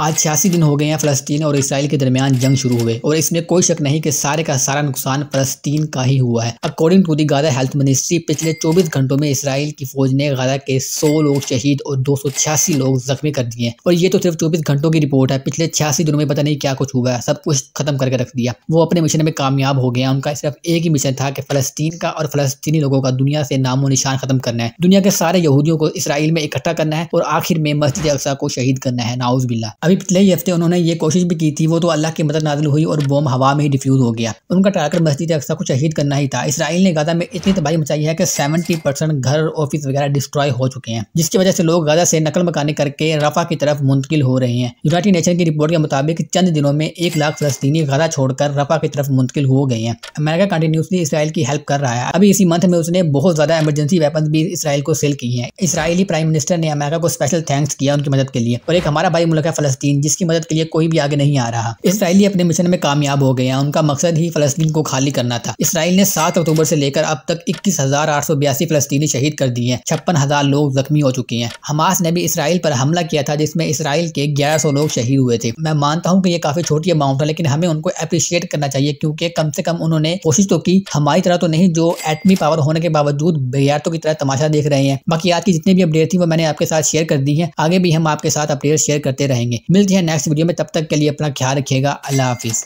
आज छियासी दिन हो गए हैं फ़लस्तीन और इसराइल के दरमियान जंग शुरू हुए और इसमें कोई शक नहीं कि सारे का सारा नुकसान फ़लस्तीन का ही हुआ है according to the Gaza health ministry पिछले 24 घंटों में इसराइल की फौज ने गाजा के 100 लोग शहीद और दो लोग जख्मी कर दिए और ये तो सिर्फ चौबीस घंटों की रिपोर्ट है पिछले छियासी दिनों में पता नहीं क्या कुछ हुआ है सब कुछ खत्म करके रख दिया वो अपने मिशन में कामयाब हो गया उनका सिर्फ एक ही मिशन था कि फ़लस्तीन का और फ़लस्तीनी लोगों का दुनिया से नामो निशान खत्म करना है दुनिया के सारे यहूदियों को इसराइल में इकट्ठा करना है और आखिर में मस्जिद अक्सा को शहीद करना है नाउज बिल्ला अभी पिछले ही हफ्ते उन्होंने ये कोशिश भी की थी वो तो अल्लाह की मदद नाजिल हुई और बम हवा में ही डिफ्यूज हो गया उनका टारगेट मस्जिद अक्सर को शहीद करना ही था इसराइल ने गाजा में इतनी तबाही मचाई है कि सेवेंटी परसेंट घर ऑफिस वगैरह डिस्ट्रॉय हो चुके हैं जिसकी वजह से लोग गाजा से नकल मकानी करके रफा की तरफ मुंतकिल हो रहे हैं यूनाइटेड नेशन की रिपोर्ट के मुताबिक चंद दिनों में एक लाख फलस्तनी गाजा छोड़कर रफा की तरफ मुंतकिल हो गए हैं अमेरिका कंटिन्यूसली इसराइल की हेल्प कर रहा है अभी इसी मंथ में उसने बहुत ज्यादा इमरजेंसी वेपन भी इसराइल को सेल की है इसराइली प्राइम मिनिस्टर ने अमेरिका को स्पेशल थैंक्स किया उनकी मदद के लिए और एक हमारा भाई मुल्क है फ़लस्तीन जिसकी मदद के लिए कोई भी आगे नहीं आ रहा इसराइली अपने मिशन में कामयाब हो गया उनका मकसद ही फ़लस्तीन को खाली करना था इसराइल ने सात अक्टूबर से लेकर अब तक इक्कीस हजार आठ सौ बयासी फ़लस्तीनी शहीद कर दिए हैं छप्पन हजार लोग जख्मी हो चुके हैं हमास ने भी इसराइल पर हमला किया था जिसमें इसराइल के ग्यारह सौ लोग शहीद हुए थे मैं मानता हूँ कि ये काफ़ी छोटी अमाउंट है लेकिन हमें उनको अप्रिशिएट करना चाहिए क्योंकि कम से कम उन्होंने कोशिश तो की हमारी तरह तो नहीं जो एटमी पावर होने के बावजूद बेयारतों की तरह तमाशा देख रहे हैं बाकी आज की जितनी भी अपडेट थी वो मैंने आपके साथ शेयर कर दी है आगे भी हम आपके साथ अपडेट शेयर करते रहेंगे मिलती है नेक्स्ट वीडियो में तब तक के लिए अपना ख्याल रखिएगा अल्लाह हाफिज़